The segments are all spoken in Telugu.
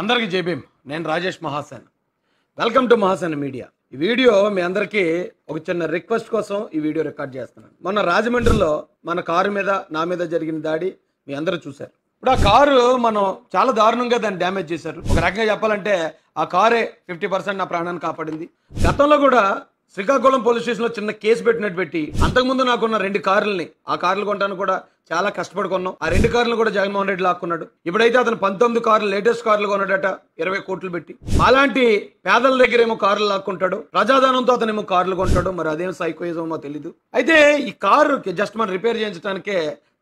అందరికీ జేబీం నేను Rajesh Mahasan welcome to Mahasan media ఈ వీడియో మీ అందరికీ ఒక చిన్న రిక్వెస్ట్ కోసం ఈ వీడియో రికార్డ్ చేస్తున్నాను మొన్న రాజమండ్రిలో మన కారు మీద నా మీద జరిగిన దాడి మీ అందరూ చూశారు ఇప్పుడు ఆ కారు మనం చాలా దారుణంగా దాన్ని డ్యామేజ్ చేశారు ఒక రకంగా చెప్పాలంటే ఆ కారే ఫిఫ్టీ పర్సెంట్ నా ప్రాణాన్ని కాపాడింది గతంలో కూడా శ్రీకాకుళం పోలీస్ స్టేషన్లో చిన్న కేసు పెట్టినట్టు పెట్టి అంతకుముందు నాకున్న రెండు కార్లని ఆ కార్లు కొంటాను కూడా చాలా కష్టపడి కొన్నాం ఆ రెండు కార్లు కూడా జగన్మోహన్ రెడ్డి లాక్కున్నాడు ఇప్పుడైతే అతను పంతొమ్మిది కార్లు లేటెస్ట్ కార్లు కొన్నాడట ఇరవై కోట్లు పెట్టి అలాంటి పేదల దగ్గర ఏమో కార్లు లాక్కుంటాడు ప్రజాధనంతో అతనేమో కార్లు కొంటాడు మరి అదేం సైకోయిజమో తెలీదు అయితే ఈ కారు జస్ట్ మనం రిపేర్ చేయించడానికే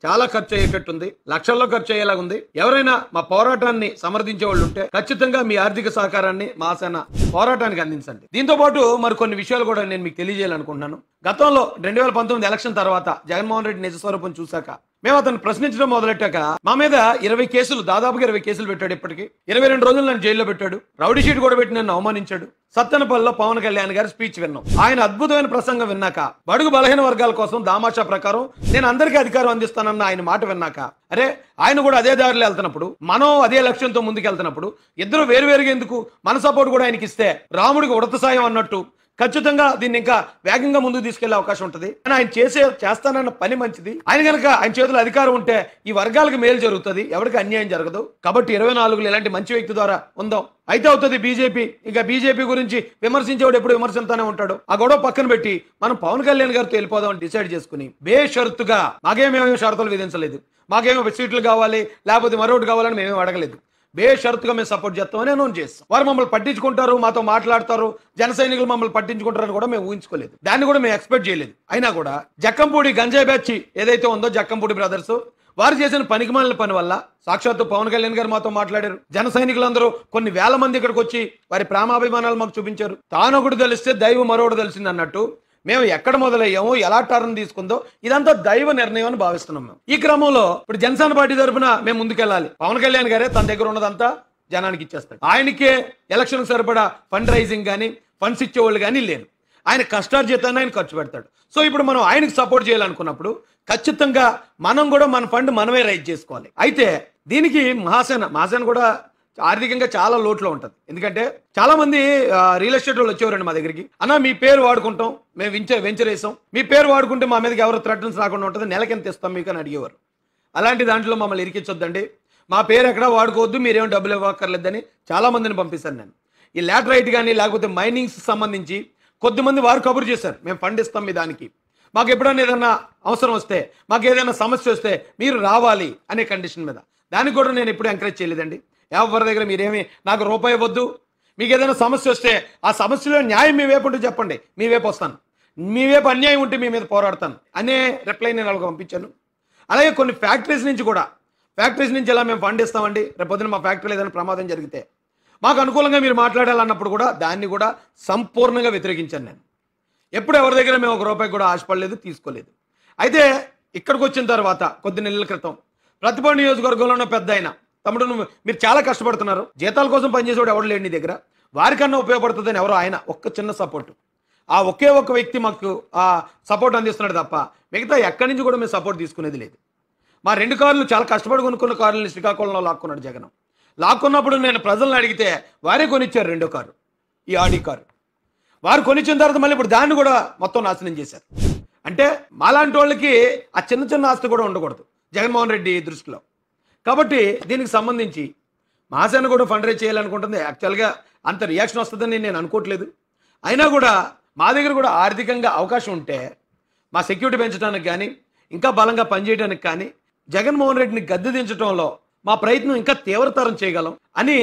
చాలా ఖర్చు అయ్యేటట్టుంది లక్షల్లో ఖర్చు అయ్యేలా ఉంది ఎవరైనా మా పోరాటాన్ని సమర్థించే వాళ్ళు ఉంటే ఖచ్చితంగా మీ ఆర్థిక సహకారాన్ని మా సేన పోరాటానికి అందించండి దీంతో పాటు మరి కొన్ని విషయాలు కూడా నేను మీకు తెలియజేయాలనుకుంటున్నాను గతంలో రెండు వేల పంతొమ్మిది ఎలక్షన్ తర్వాత జగన్మోహన్ రెడ్డి నిజస్వరూపం చూశాక మేము అతను ప్రశ్నించడం మొదలెట్టాక మా మీద ఇరవై కేసులు దాదాపుగా ఇరవై కేసులు పెట్టాడు ఇప్పటికీ ఇరవై రెండు రోజులు నన్ను జైల్లో పెట్టాడు రౌడీ షీట్ కూడా పెట్టి నన్ను అవమానించాడు సత్తెనపల్లిలో పవన్ కళ్యాణ్ గారి స్పీచ్ విన్నాం ఆయన అద్భుతమైన ప్రసంగం విన్నాక బడుగు బలహీన వర్గాల కోసం దామాషా ప్రకారం నేను అందరికీ అధికారం అందిస్తానన్న ఆయన మాట విన్నాక అరే ఆయన కూడా అదే దారిలో వెళ్తున్నప్పుడు మనం అదే లక్ష్యంతో ముందుకు వెళ్తున్నప్పుడు ఇద్దరు వేరువేరుగా ఎందుకు మన సపోర్ట్ కూడా ఆయనకి ఇస్తే రాముడికి ఉడత సాయం అన్నట్టు ఖచ్చితంగా దీన్ని ఇంకా వేగంగా ముందుకు తీసుకెళ్లే అవకాశం ఉంటుంది కానీ ఆయన చేసే చేస్తానన్న పని మంచిది ఆయన కనుక ఆయన చేతుల అధికారం ఉంటే ఈ వర్గాలకు మేలు జరుగుతుంది ఎవరికి అన్యాయం జరగదు కాబట్టి ఇరవై నాలుగులో ఇలాంటి మంచి వ్యక్తి ద్వారా ఉందాం అయితే అవుతుంది బీజేపీ ఇంకా బీజేపీ గురించి విమర్శించేవాడు ఎప్పుడు విమర్శంతోనే ఉంటాడు ఆ గొడవ పక్కన పెట్టి మనం పవన్ కళ్యాణ్ గారితో వెళ్ళిపోదాం డిసైడ్ చేసుకుని బేషరతుగా మాకేమేమేమి షరతులు విధించలేదు మాకేమో సీట్లు కావాలి లేకపోతే మరొకటి కావాలని మేమేమి అడగలేదు బేషరతుగా మేము సపోర్ట్ చేస్తామని అనౌన్స్ చేస్తాం వారు మమ్మల్ని పట్టించుకుంటారు మాతో మాట్లాడతారు జన సైనికులు మమ్మల్ని పట్టించుకుంటారని కూడా మేము ఊహించుకోలేదు దాన్ని కూడా మేము ఎక్స్పెక్ట్ చేయలేదు అయినా కూడా జక్కంపూడి గంజాయి బ్యాచ్ ఏదైతే ఉందో జక్కంపూడి బ్రదర్స్ వారు చేసిన పనికిమాలిన పని వల్ల సాక్షాత్తు పవన్ కళ్యాణ్ గారు మాతో మాట్లాడారు జన సైనికులందరూ కొన్ని వేల మంది ఇక్కడికి వచ్చి వారి ప్రేమాభిమానాలు మాకు చూపించారు తానొకటి తెలిస్తే దైవం మరొకటి తెలిసింది అన్నట్టు మేము ఎక్కడ మొదలయ్యాము ఎలా టర్న్ తీసుకుందో ఇదంతా దైవ నిర్ణయం అని భావిస్తున్నాం మేము ఈ క్రమంలో ఇప్పుడు జనసేన పార్టీ తరఫున మేము ముందుకెళ్ళాలి పవన్ కళ్యాణ్ గారే తన దగ్గర ఉన్నదంతా జనానికి ఇచ్చేస్తాడు ఆయనకే ఎలక్షన్ సరిపడా ఫండ్ రైజింగ్ కానీ ఫండ్స్ ఇచ్చేవాళ్ళు కానీ లేరు ఆయన కష్టార్జితాన్ని ఆయన ఖర్చు పెడతాడు సో ఇప్పుడు మనం ఆయనకు సపోర్ట్ చేయాలనుకున్నప్పుడు ఖచ్చితంగా మనం కూడా మన ఫండ్ మనమే రైజ్ చేసుకోవాలి అయితే దీనికి మహాసేన మహాసేన కూడా ఆర్థికంగా చాలా లోట్లో ఉంటుంది ఎందుకంటే చాలా మంది రియల్ ఎస్టేట్ వాళ్ళు వచ్చేవారండి మా దగ్గరికి అన్న మీ పేరు వాడుకుంటాం మేము వెంచర్ వెంచర్ వేసాం మీ పేరు వాడుకుంటే మా మీదకి ఎవరు థ్రెటన్స్ రాకుండా ఉంటుంది నెలకి ఎంత ఇస్తాం మీకు అని అడిగేవారు అలాంటి దాంట్లో మమ్మల్ని ఇరికించొద్దండి మా పేరు ఎక్కడా వాడుకోవద్దు మీరేం డబ్బులు ఇవ్వక్కర్లేదని చాలా మందిని పంపిస్తాను నేను ఈ లాటరైట్ కానీ లేకపోతే మైనింగ్స్ సంబంధించి కొద్దిమంది వారు కబురు చేశారు మేము ఫండ్ ఇస్తాం మీ దానికి మాకు ఎప్పుడైనా ఏదైనా అవసరం వస్తే మాకు ఏదైనా సమస్య వస్తే మీరు రావాలి అనే కండిషన్ మీద దానికి కూడా నేను ఎప్పుడు ఎంకరేజ్ చేయలేదండి ఎవరి దగ్గర మీరేమి నాకు రూపాయి వద్దు మీకు ఏదైనా సమస్య వస్తే ఆ సమస్యలో న్యాయం మీ వైపు ఉంటే చెప్పండి మీ వైపు వస్తాను మీ వైపు అన్యాయం ఉంటే మీ మీద పోరాడతాను అనే రిప్లై నేను వాళ్ళకి పంపించాను అలాగే కొన్ని ఫ్యాక్టరీస్ నుంచి కూడా ఫ్యాక్టరీస్ నుంచి ఎలా మేము ఫండ్ ఇస్తామండి పొద్దున మా ఫ్యాక్టరీలో ఏదైనా ప్రమాదం జరిగితే మాకు అనుకూలంగా మీరు మాట్లాడాలన్నప్పుడు కూడా దాన్ని కూడా సంపూర్ణంగా వ్యతిరేకించాను నేను ఎప్పుడు ఎవరి దగ్గర మేము ఒక రూపాయి కూడా ఆశపడలేదు తీసుకోలేదు అయితే ఇక్కడికి వచ్చిన తర్వాత కొద్ది నెలల క్రితం ప్రతిభ నియోజకవర్గంలో ఉన్న పెద్ద అయినా తమ్ముడు నువ్వు మీరు చాలా కష్టపడుతున్నారు జీతాల కోసం పనిచేసేవాడు ఎవరు లేడు నీ దగ్గర వారికన్నా ఉపయోగపడుతుందని ఎవరో ఆయన ఒక్క చిన్న సపోర్టు ఆ ఒకే ఒక్క వ్యక్తి మాకు ఆ సపోర్ట్ అందిస్తున్నాడు తప్ప మిగతా ఎక్కడి నుంచి కూడా మేము సపోర్ట్ తీసుకునేది లేదు మా రెండు కార్లు చాలా కష్టపడి కొనుక్కున్న కార్లని శ్రీకాకుళంలో లాక్కున్నాడు జగన్ లాక్కున్నప్పుడు నేను ప్రజలను అడిగితే వారే కొనిచ్చారు రెండో కారు ఈ ఆడి కారు వారు కొనిచ్చిన తర్వాత మళ్ళీ ఇప్పుడు దాన్ని కూడా మొత్తం నాశనం చేశారు అంటే మాలాంటి వాళ్ళకి ఆ చిన్న చిన్న ఆస్తి కూడా ఉండకూడదు జగన్మోహన్ రెడ్డి దృష్టిలో కాబట్టి దీనికి సంబంధించి మహాసేన కూడా ఫండ్ రేజ్ చేయాలనుకుంటుంది యాక్చువల్గా అంత రియాక్షన్ వస్తుందని నేను అనుకోవట్లేదు అయినా కూడా మా దగ్గర కూడా ఆర్థికంగా అవకాశం ఉంటే మా సెక్యూరిటీ పెంచడానికి కానీ ఇంకా బలంగా పనిచేయడానికి కానీ జగన్మోహన్ రెడ్డిని గద్దె దించడంలో మా ప్రయత్నం ఇంకా తీవ్రతరం చేయగలం అని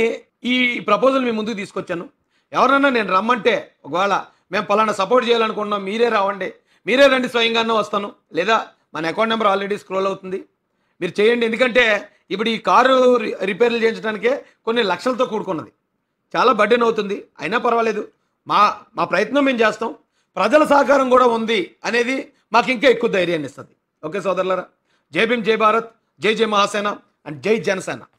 ఈ ప్రపోజల్ మీ ముందుకు తీసుకొచ్చాను ఎవరన్నా నేను రమ్మంటే ఒకవేళ మేము పలానా సపోర్ట్ చేయాలనుకుంటున్నాం మీరే రావండి మీరే రండి స్వయంగానే వస్తాను లేదా మన అకౌంట్ నెంబర్ ఆల్రెడీ స్క్రోల్ అవుతుంది మీరు చేయండి ఎందుకంటే ఇప్పుడు ఈ కారు రిపేర్లు చేయించడానికే కొన్ని లక్షలతో కూడుకున్నది చాలా బడ్డెన్ అవుతుంది అయినా పర్వాలేదు మా మా ప్రయత్నం మేము చేస్తాం ప్రజల సహకారం కూడా ఉంది అనేది మాకు ఇంకా ఎక్కువ ధైర్యాన్ని ఇస్తుంది ఓకే సోదరులరా జై భీమ్ జై భారత్ జై జై మహాసేన అండ్ జై జనసేన